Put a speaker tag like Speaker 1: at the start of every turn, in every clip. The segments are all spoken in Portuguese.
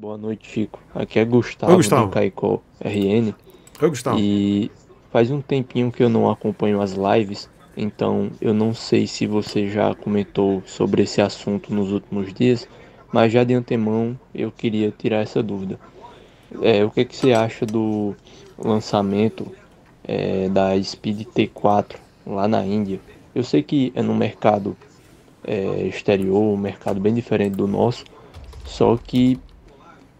Speaker 1: Boa noite, Chico. Aqui é Gustavo, Oi, Gustavo. do Caicó RN. Oi, Gustavo. E faz um tempinho que eu não acompanho as lives, então eu não sei se você já comentou sobre esse assunto nos últimos dias, mas já de antemão eu queria tirar essa dúvida. É, o que, é que você acha do lançamento é, da Speed T4 lá na Índia? Eu sei que é no mercado é, exterior, um mercado bem diferente do nosso, só que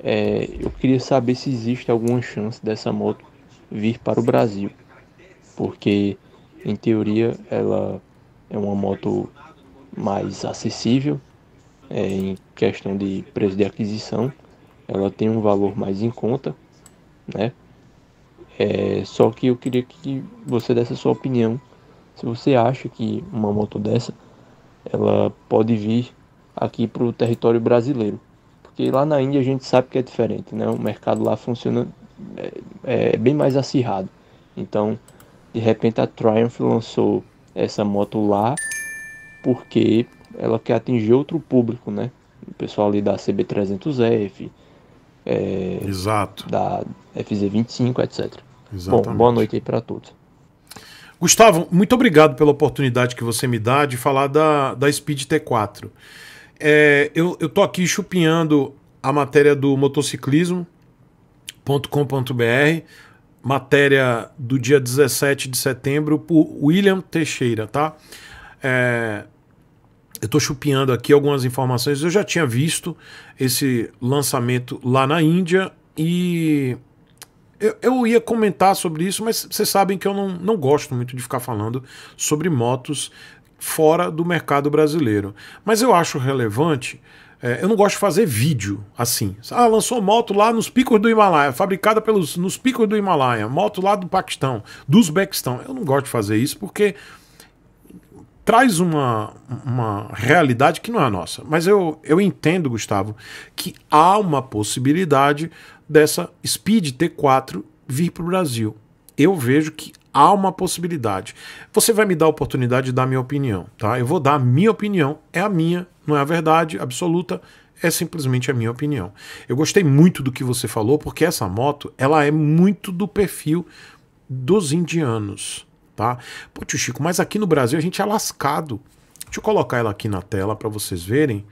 Speaker 1: é, eu queria saber se existe alguma chance dessa moto vir para o Brasil, porque em teoria ela é uma moto mais acessível é, em questão de preço de aquisição, ela tem um valor mais em conta, né? É, só que eu queria que você desse a sua opinião, se você acha que uma moto dessa ela pode vir aqui para o território brasileiro porque lá na Índia a gente sabe que é diferente, né? O mercado lá funciona é, é bem mais acirrado. Então, de repente a Triumph lançou essa moto lá porque ela quer atingir outro público, né? O pessoal ali da CB300F, é, Exato. da FZ25, etc. Exatamente. Bom, boa
Speaker 2: noite aí para todos. Gustavo, muito obrigado pela oportunidade que você me dá de falar da, da Speed T4. É, eu, eu tô aqui chupinhando a matéria do motociclismo.com.br, matéria do dia 17 de setembro, por William Teixeira, tá? É, eu estou chupinhando aqui algumas informações. Eu já tinha visto esse lançamento lá na Índia e eu, eu ia comentar sobre isso, mas vocês sabem que eu não, não gosto muito de ficar falando sobre motos fora do mercado brasileiro. Mas eu acho relevante. É, eu não gosto de fazer vídeo assim. Ah, lançou moto lá nos picos do Himalaia, fabricada pelos nos picos do Himalaia, moto lá do Paquistão, do Uzbequistão. Eu não gosto de fazer isso porque traz uma, uma realidade que não é a nossa. Mas eu, eu entendo, Gustavo, que há uma possibilidade dessa Speed T4 vir para o Brasil. Eu vejo que há uma possibilidade. Você vai me dar a oportunidade de dar minha opinião, tá? Eu vou dar a minha opinião, é a minha, não é a verdade absoluta, é simplesmente a minha opinião. Eu gostei muito do que você falou, porque essa moto, ela é muito do perfil dos indianos, tá? Pô, tio Chico, mas aqui no Brasil a gente é lascado. Deixa eu colocar ela aqui na tela para vocês verem.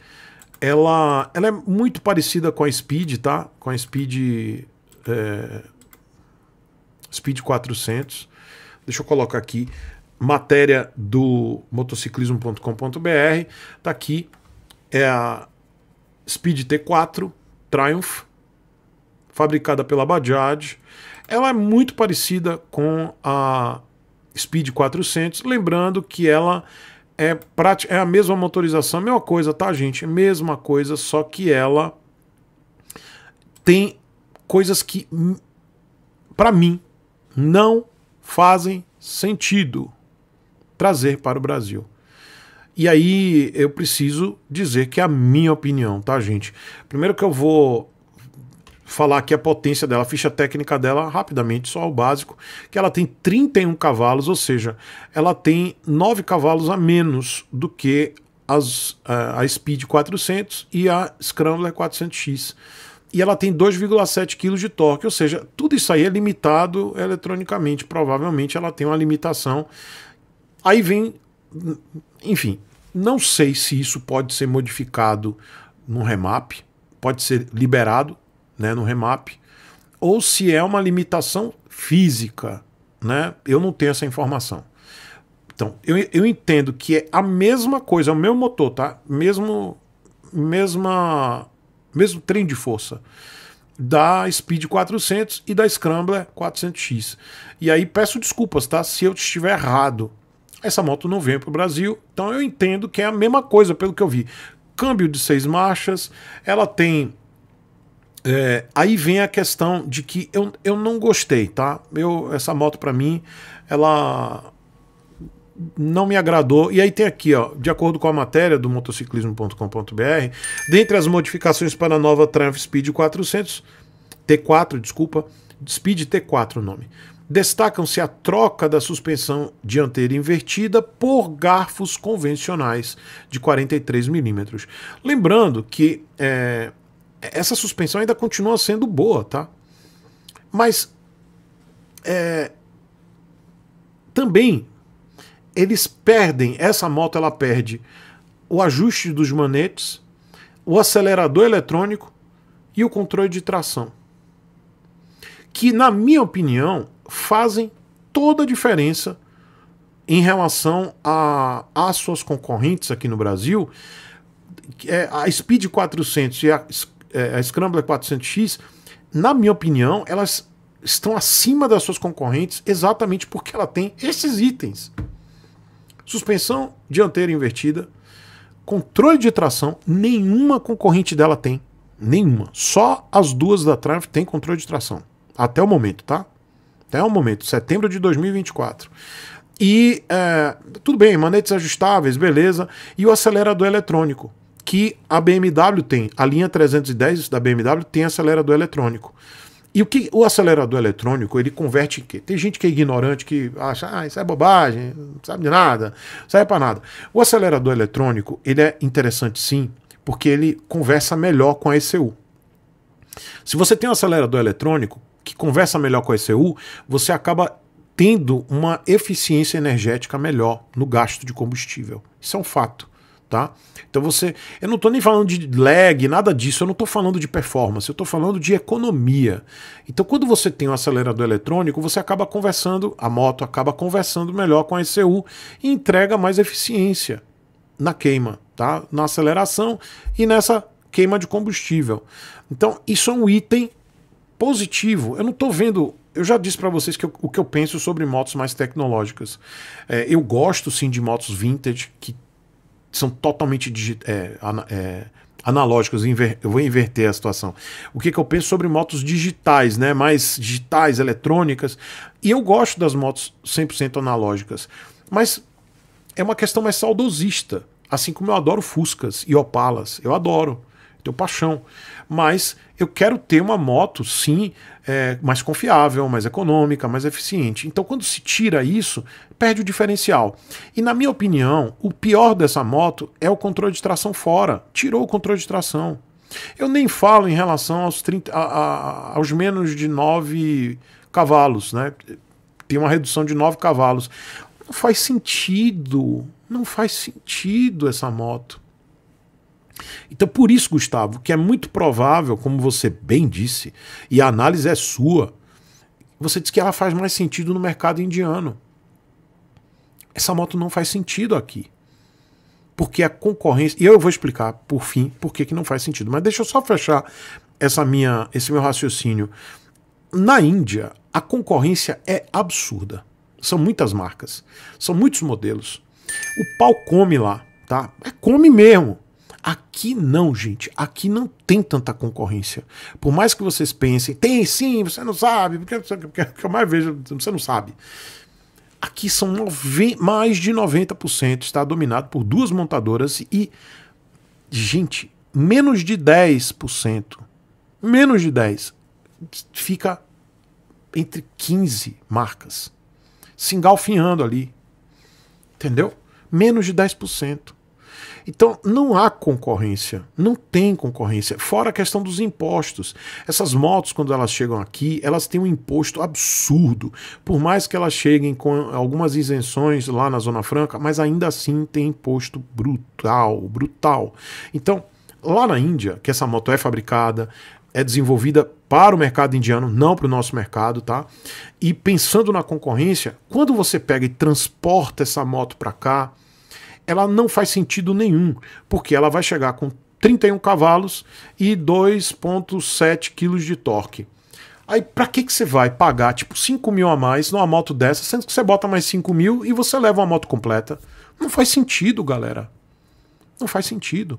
Speaker 2: Ela, ela é muito parecida com a Speed, tá? Com a Speed... É... Speed 400. Deixa eu colocar aqui matéria do motociclismo.com.br. Tá aqui é a Speed T4 Triumph, fabricada pela Bajaj. Ela é muito parecida com a Speed 400, lembrando que ela é, é a mesma motorização, mesma coisa, tá, gente? Mesma coisa, só que ela tem coisas que, hum, para mim, não fazem sentido trazer para o Brasil. E aí eu preciso dizer que é a minha opinião, tá, gente? Primeiro que eu vou falar aqui a potência dela, a ficha técnica dela, rapidamente, só o básico, que ela tem 31 cavalos, ou seja, ela tem 9 cavalos a menos do que as, eh, a Speed 400 e a Scrambler 400X e ela tem 2,7 kg de torque, ou seja, tudo isso aí é limitado eletronicamente, provavelmente ela tem uma limitação. Aí vem, enfim, não sei se isso pode ser modificado no remap, pode ser liberado, né, no remap, ou se é uma limitação física, né? Eu não tenho essa informação. Então, eu, eu entendo que é a mesma coisa, é o meu motor, tá? Mesmo mesma mesmo trem de força da Speed 400 e da Scrambler 400X. E aí peço desculpas, tá? Se eu estiver errado. Essa moto não veio para o Brasil, então eu entendo que é a mesma coisa, pelo que eu vi. Câmbio de seis marchas, ela tem. É, aí vem a questão de que eu, eu não gostei, tá? Eu, essa moto para mim, ela não me agradou. E aí tem aqui, ó, de acordo com a matéria do motociclismo.com.br, dentre as modificações para a nova Triumph Speed 400, T4, desculpa, Speed T4 o nome. Destacam-se a troca da suspensão dianteira invertida por garfos convencionais de 43 mm. Lembrando que é, essa suspensão ainda continua sendo boa, tá? Mas é, também eles perdem, essa moto ela perde o ajuste dos manetes, o acelerador eletrônico e o controle de tração. Que, na minha opinião, fazem toda a diferença em relação às suas concorrentes aqui no Brasil. É a Speed 400 e a, é, a Scrambler 400X, na minha opinião, elas estão acima das suas concorrentes exatamente porque ela tem esses itens. Suspensão dianteira invertida, controle de tração, nenhuma concorrente dela tem. Nenhuma. Só as duas da Triumph tem controle de tração. Até o momento, tá? Até o momento, setembro de 2024. E é, tudo bem, manetes ajustáveis, beleza. E o acelerador eletrônico, que a BMW tem. A linha 310 da BMW tem acelerador eletrônico. E o que o acelerador eletrônico, ele converte em quê? Tem gente que é ignorante, que acha, ah, isso é bobagem, não sabe de nada, não serve para nada. O acelerador eletrônico, ele é interessante sim, porque ele conversa melhor com a ECU. Se você tem um acelerador eletrônico que conversa melhor com a ECU, você acaba tendo uma eficiência energética melhor no gasto de combustível. Isso é um fato tá? Então você, eu não estou nem falando de lag, nada disso, eu não estou falando de performance, eu estou falando de economia. Então quando você tem um acelerador eletrônico, você acaba conversando, a moto acaba conversando melhor com a ECU e entrega mais eficiência na queima, tá? Na aceleração e nessa queima de combustível. Então isso é um item positivo. Eu não estou vendo eu já disse para vocês que eu, o que eu penso sobre motos mais tecnológicas. É, eu gosto sim de motos vintage que que são totalmente é, é, analógicos. Eu vou inverter a situação. O que, que eu penso sobre motos digitais, né? Mais digitais, eletrônicas. E eu gosto das motos 100% analógicas. Mas é uma questão mais saudosista. Assim como eu adoro Fuscas e Opalas. Eu adoro. Tenho paixão mas eu quero ter uma moto, sim, é, mais confiável, mais econômica, mais eficiente. Então, quando se tira isso, perde o diferencial. E, na minha opinião, o pior dessa moto é o controle de tração fora. Tirou o controle de tração. Eu nem falo em relação aos, 30, a, a, aos menos de 9 cavalos, né? Tem uma redução de 9 cavalos. Não faz sentido, não faz sentido essa moto. Então, por isso, Gustavo, que é muito provável, como você bem disse, e a análise é sua, você diz que ela faz mais sentido no mercado indiano. Essa moto não faz sentido aqui. Porque a concorrência. E eu vou explicar, por fim, por que, que não faz sentido. Mas deixa eu só fechar essa minha, esse meu raciocínio. Na Índia, a concorrência é absurda. São muitas marcas, são muitos modelos. O pau come lá, tá? É come mesmo. Aqui não, gente. Aqui não tem tanta concorrência. Por mais que vocês pensem, tem sim, você não sabe, porque, porque, porque é eu mais vejo, você não sabe. Aqui são nove, mais de 90% está dominado por duas montadoras e, gente, menos de 10%, menos de 10%, fica entre 15 marcas, se engalfinhando ali. Entendeu? Menos de 10%. Então não há concorrência, não tem concorrência. Fora a questão dos impostos. Essas motos, quando elas chegam aqui, elas têm um imposto absurdo. Por mais que elas cheguem com algumas isenções lá na Zona Franca, mas ainda assim tem imposto brutal, brutal. Então, lá na Índia, que essa moto é fabricada, é desenvolvida para o mercado indiano, não para o nosso mercado, tá? E pensando na concorrência, quando você pega e transporta essa moto para cá, ela não faz sentido nenhum, porque ela vai chegar com 31 cavalos e 2,7 kg de torque. Aí para que, que você vai pagar tipo 5 mil a mais numa moto dessa, sendo que você bota mais 5 mil e você leva uma moto completa? Não faz sentido, galera. Não faz sentido.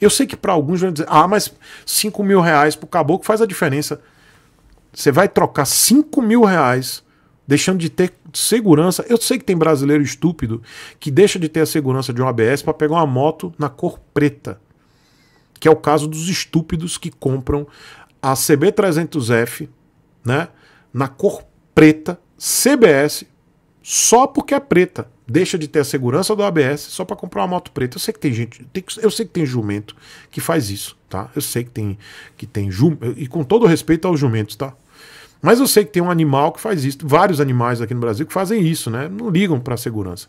Speaker 2: Eu sei que para alguns vão dizer, ah, mas 5 mil reais pro caboclo faz a diferença. Você vai trocar 5 mil reais deixando de ter segurança. Eu sei que tem brasileiro estúpido que deixa de ter a segurança de um ABS para pegar uma moto na cor preta, que é o caso dos estúpidos que compram a CB300F, né, na cor preta, CBS, só porque é preta. Deixa de ter a segurança do ABS só para comprar uma moto preta. Eu sei que tem gente, eu sei que tem jumento que faz isso, tá? Eu sei que tem que tem jumento, e com todo respeito aos jumentos, tá? Mas eu sei que tem um animal que faz isso, vários animais aqui no Brasil que fazem isso, né? Não ligam para a segurança.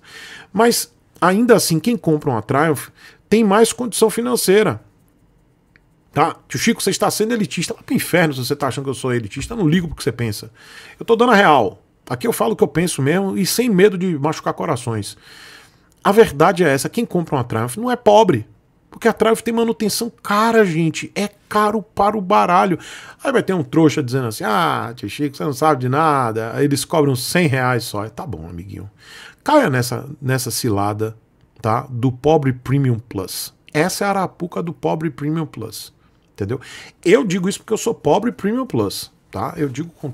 Speaker 2: Mas ainda assim, quem compra uma Triumph tem mais condição financeira. Tá? Tio Chico, você está sendo elitista. para pro inferno se você está achando que eu sou elitista. Eu não ligo pro que você pensa. Eu estou dando a real. Aqui eu falo o que eu penso mesmo e sem medo de machucar corações. A verdade é essa: quem compra uma Triumph não é pobre. Porque a trave tem manutenção cara, gente. É caro para o baralho. Aí vai ter um trouxa dizendo assim: ah, tio Chico, você não sabe de nada. Aí eles cobram 100 reais só. Tá bom, amiguinho. Caia nessa, nessa cilada, tá? Do pobre Premium Plus. Essa é a arapuca do pobre Premium Plus. Entendeu? Eu digo isso porque eu sou pobre Premium Plus, tá? Eu digo com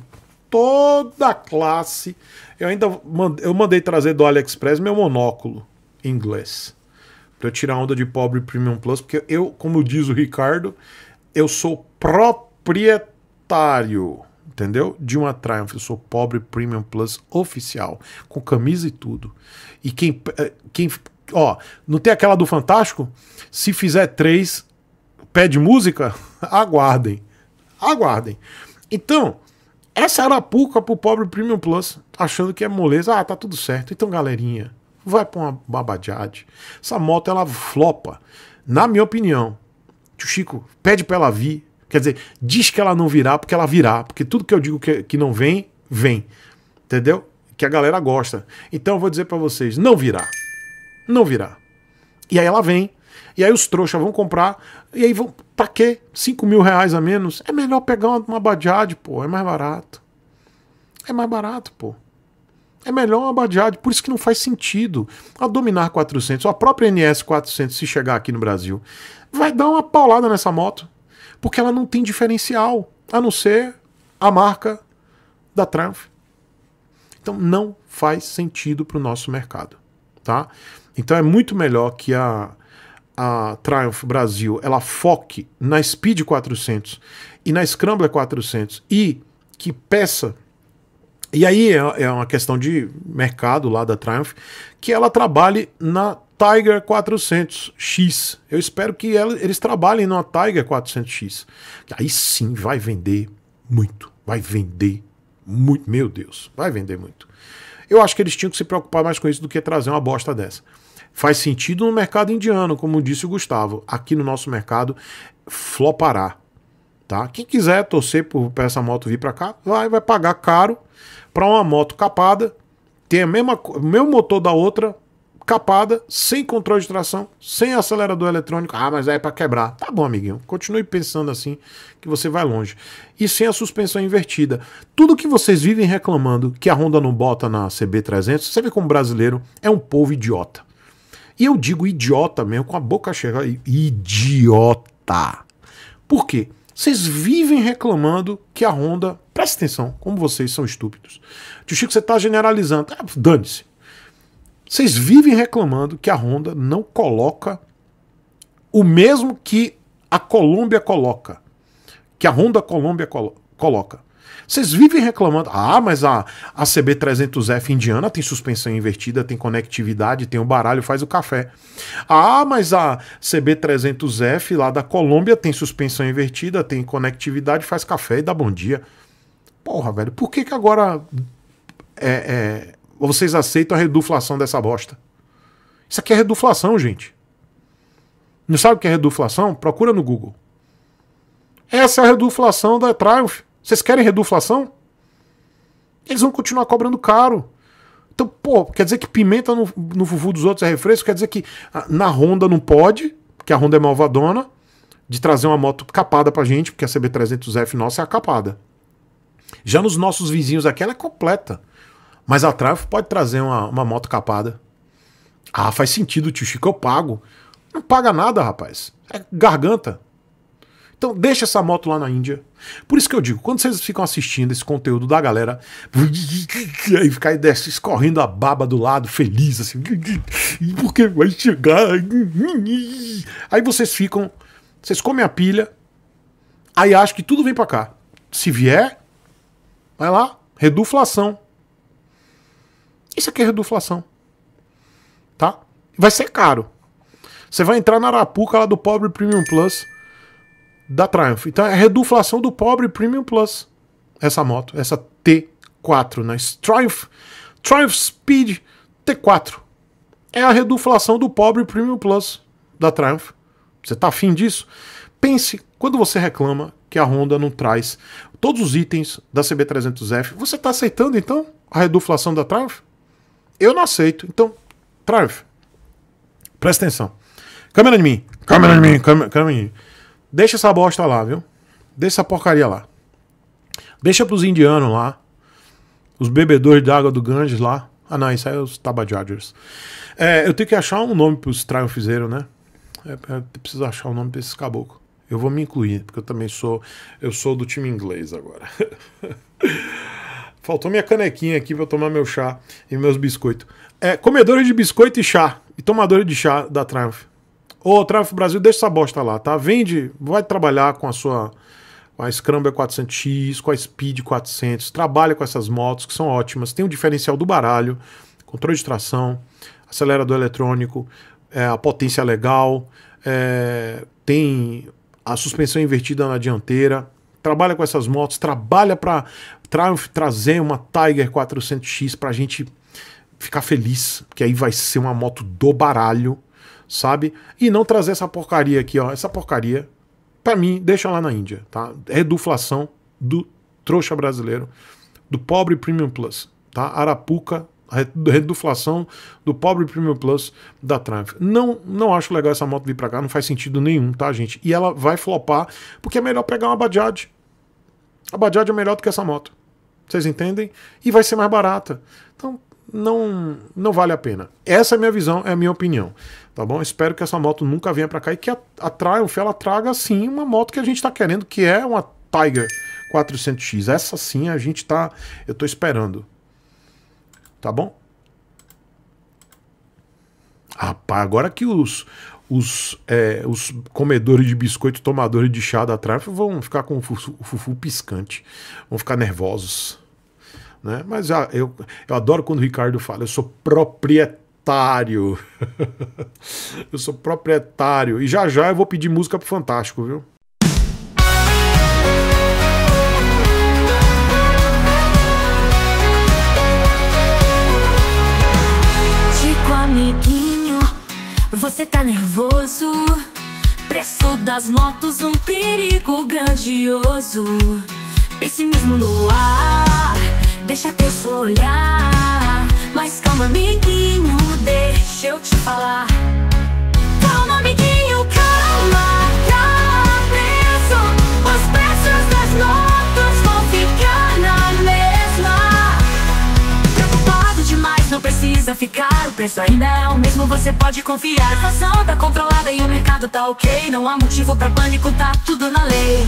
Speaker 2: toda a classe. Eu ainda mandei, eu mandei trazer do AliExpress meu monóculo em inglês Pra eu tirar onda de pobre Premium Plus, porque eu, como diz o Ricardo, eu sou proprietário, entendeu? De uma Triumph, eu sou pobre Premium Plus oficial, com camisa e tudo. E quem, eh, quem ó, não tem aquela do Fantástico? Se fizer três, pede música? Aguardem, aguardem. Então, essa arapuca pro pobre Premium Plus, achando que é moleza. Ah, tá tudo certo. Então, galerinha, Vai para uma babadiade. Essa moto ela flopa. Na minha opinião, tio Chico pede para ela vir. Quer dizer, diz que ela não virá porque ela virá. Porque tudo que eu digo que, que não vem, vem. Entendeu? Que a galera gosta. Então eu vou dizer para vocês: não virá. Não virá. E aí ela vem. E aí os trouxas vão comprar. E aí vão. Pra quê? 5 mil reais a menos? É melhor pegar uma, uma pô. É mais barato. É mais barato, pô. É melhor uma Bajaj, por isso que não faz sentido. A Dominar 400, a própria NS 400, se chegar aqui no Brasil, vai dar uma paulada nessa moto, porque ela não tem diferencial, a não ser a marca da Triumph. Então não faz sentido para o nosso mercado, tá? Então é muito melhor que a, a Triumph Brasil ela foque na Speed 400 e na Scrambler 400 e que peça e aí é, é uma questão de mercado lá da Triumph, que ela trabalhe na Tiger 400X. Eu espero que ela, eles trabalhem numa Tiger 400X. Que aí sim vai vender muito. Vai vender muito. Meu Deus, vai vender muito. Eu acho que eles tinham que se preocupar mais com isso do que trazer uma bosta dessa. Faz sentido no mercado indiano, como disse o Gustavo. Aqui no nosso mercado, flopará. Tá? Quem quiser torcer para por essa moto vir para cá, vai, vai pagar caro para uma moto capada, tem a mesma, o mesmo motor da outra, capada, sem controle de tração, sem acelerador eletrônico. Ah, mas aí é para quebrar. Tá bom, amiguinho. Continue pensando assim que você vai longe. E sem a suspensão invertida. Tudo que vocês vivem reclamando que a Honda não bota na CB300, você vê como brasileiro é um povo idiota. E eu digo idiota mesmo com a boca cheia. Idiota. Por quê? Vocês vivem reclamando que a Honda. Presta atenção, como vocês são estúpidos. Tio Chico, você está generalizando. Ah, Dane-se. Vocês vivem reclamando que a Honda não coloca o mesmo que a Colômbia coloca. Que a Honda Colômbia colo coloca. Vocês vivem reclamando. Ah, mas a, a CB300F indiana tem suspensão invertida, tem conectividade, tem o baralho, faz o café. Ah, mas a CB300F lá da Colômbia tem suspensão invertida, tem conectividade, faz café e dá bom dia. Porra, velho, por que, que agora é, é, vocês aceitam a reduflação dessa bosta? Isso aqui é reduflação, gente. Não sabe o que é reduflação? Procura no Google. Essa é a reduflação da Triumph. Vocês querem reduflação? Eles vão continuar cobrando caro. Então, pô, quer dizer que pimenta no, no fufu dos outros é refresco? Quer dizer que ah, na Honda não pode, que a Honda é malvadona, de trazer uma moto capada pra gente, porque a CB300F nossa é a capada. Já nos nossos vizinhos aqui ela é completa. Mas a Triumph pode trazer uma, uma moto capada. Ah, faz sentido, tio Chico, eu pago. Não paga nada, rapaz. É garganta. Então deixa essa moto lá na Índia. Por isso que eu digo, quando vocês ficam assistindo esse conteúdo da galera, e aí ficar desce, escorrendo a baba do lado, feliz, assim, porque vai chegar. Aí vocês ficam, vocês comem a pilha, aí acham que tudo vem para cá. Se vier, vai lá, reduflação. Isso aqui é reduflação. Tá? Vai ser caro. Você vai entrar na Arapuca lá do pobre Premium Plus da Triumph. Então é a reduflação do pobre Premium Plus. Essa moto, essa T4, né? Triumph, Triumph Speed T4. É a reduflação do pobre Premium Plus da Triumph. Você tá afim disso? Pense quando você reclama que a Honda não traz todos os itens da CB300F. Você está aceitando então a reduflação da Triumph? Eu não aceito. Então, Triumph, presta atenção. Câmera em mim, câmera em mim, câmera, câmera em mim. Deixa essa bosta lá, viu? Deixa essa porcaria lá. Deixa pros indianos lá. Os bebedores de água do Ganges lá. Ah, não, isso aí é os Tabajadgers. É, eu tenho que achar um nome pros triunfizeiros, né? É, eu é, preciso achar o um nome desses caboclos. Eu vou me incluir, porque eu também sou. Eu sou do time inglês agora. Faltou minha canequinha aqui pra eu tomar meu chá e meus biscoitos. É, comedores de biscoito e chá. E tomadores de chá da Triumph. Ô, Tráfico Brasil, deixa essa bosta lá, tá? Vende, vai trabalhar com a sua com a Scrambler 400X, com a Speed 400, trabalha com essas motos que são ótimas, tem um diferencial do baralho, controle de tração, acelerador eletrônico, é, a potência legal, é, tem a suspensão invertida na dianteira, trabalha com essas motos, trabalha para Triumph trazer uma Tiger 400X para a gente ficar feliz, porque aí vai ser uma moto do baralho, sabe? E não trazer essa porcaria aqui, ó. Essa porcaria, para mim, deixa lá na Índia, tá? Reduflação do trouxa brasileiro, do pobre Premium Plus, tá? Arapuca, reduflação do pobre Premium Plus da Triumph. Não, não acho legal essa moto vir para cá, não faz sentido nenhum, tá, gente? E ela vai flopar, porque é melhor pegar uma Bajaj. A Bajaj é melhor do que essa moto. Vocês entendem? E vai ser mais barata. Então, não, não vale a pena. Essa é a minha visão, é a minha opinião tá bom? Espero que essa moto nunca venha para cá e que a, a Triumph ela traga sim uma moto que a gente está querendo, que é uma Tiger 400X. Essa sim a gente tá, eu tô esperando. Tá bom? Rapaz, agora que os os, é, os comedores de biscoito, tomadores de chá da Triumph vão ficar com o fufu, fufu piscante, vão ficar nervosos. Né? Mas ah, eu, eu adoro quando o Ricardo fala, eu sou proprietário proprietário. eu sou proprietário. E já já eu vou pedir música pro Fantástico, viu?
Speaker 3: Tico, amiguinho, você tá nervoso? Preço das motos, um perigo grandioso. Pessimismo no ar, deixa teu olhar. falar. Calma, amiguinho, calma, tá preso. Os preços das notas vão ficar na mesma. Preocupado demais, não precisa ficar. O preço ainda é o mesmo, você pode confiar. A razão tá controlada e o mercado tá ok. Não há motivo pra pânico, tá tudo na lei.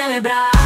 Speaker 3: celebrar.